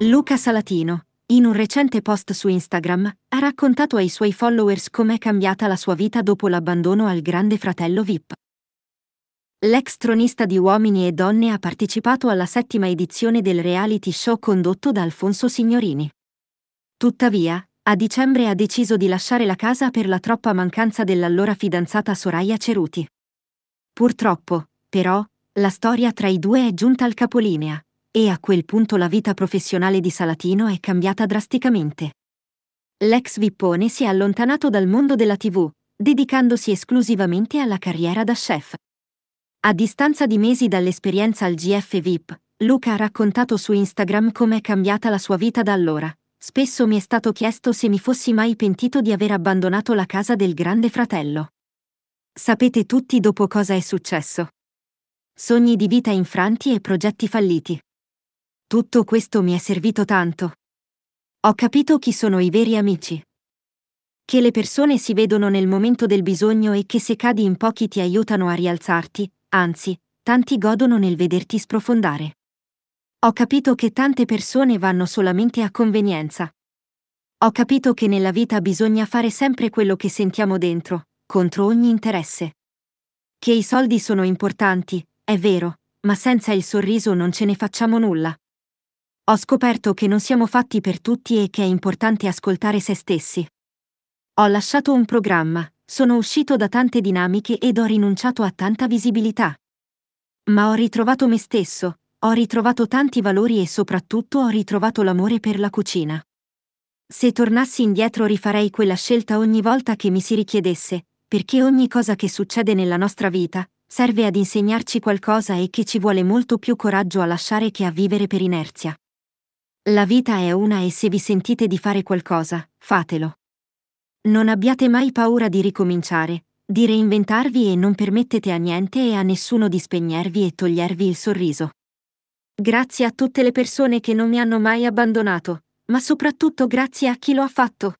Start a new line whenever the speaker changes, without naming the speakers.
Luca Salatino, in un recente post su Instagram, ha raccontato ai suoi followers com'è cambiata la sua vita dopo l'abbandono al Grande Fratello VIP. L'ex tronista di Uomini e Donne ha partecipato alla settima edizione del reality show condotto da Alfonso Signorini. Tuttavia, a dicembre ha deciso di lasciare la casa per la troppa mancanza dell'allora fidanzata Soraya Ceruti. Purtroppo, però, la storia tra i due è giunta al capolinea, e a quel punto la vita professionale di Salatino è cambiata drasticamente. L'ex Vippone si è allontanato dal mondo della TV, dedicandosi esclusivamente alla carriera da chef. A distanza di mesi dall'esperienza al GF VIP, Luca ha raccontato su Instagram com'è cambiata la sua vita da allora. Spesso mi è stato chiesto se mi fossi mai pentito di aver abbandonato la casa del grande fratello. Sapete tutti dopo cosa è successo sogni di vita infranti e progetti falliti. Tutto questo mi è servito tanto. Ho capito chi sono i veri amici. Che le persone si vedono nel momento del bisogno e che se cadi in pochi ti aiutano a rialzarti, anzi, tanti godono nel vederti sprofondare. Ho capito che tante persone vanno solamente a convenienza. Ho capito che nella vita bisogna fare sempre quello che sentiamo dentro, contro ogni interesse. Che i soldi sono importanti, è vero, ma senza il sorriso non ce ne facciamo nulla. Ho scoperto che non siamo fatti per tutti e che è importante ascoltare se stessi. Ho lasciato un programma, sono uscito da tante dinamiche ed ho rinunciato a tanta visibilità. Ma ho ritrovato me stesso, ho ritrovato tanti valori e soprattutto ho ritrovato l'amore per la cucina. Se tornassi indietro rifarei quella scelta ogni volta che mi si richiedesse, perché ogni cosa che succede nella nostra vita, Serve ad insegnarci qualcosa e che ci vuole molto più coraggio a lasciare che a vivere per inerzia. La vita è una e se vi sentite di fare qualcosa, fatelo. Non abbiate mai paura di ricominciare, di reinventarvi e non permettete a niente e a nessuno di spegnervi e togliervi il sorriso. Grazie a tutte le persone che non mi hanno mai abbandonato, ma soprattutto grazie a chi lo ha fatto.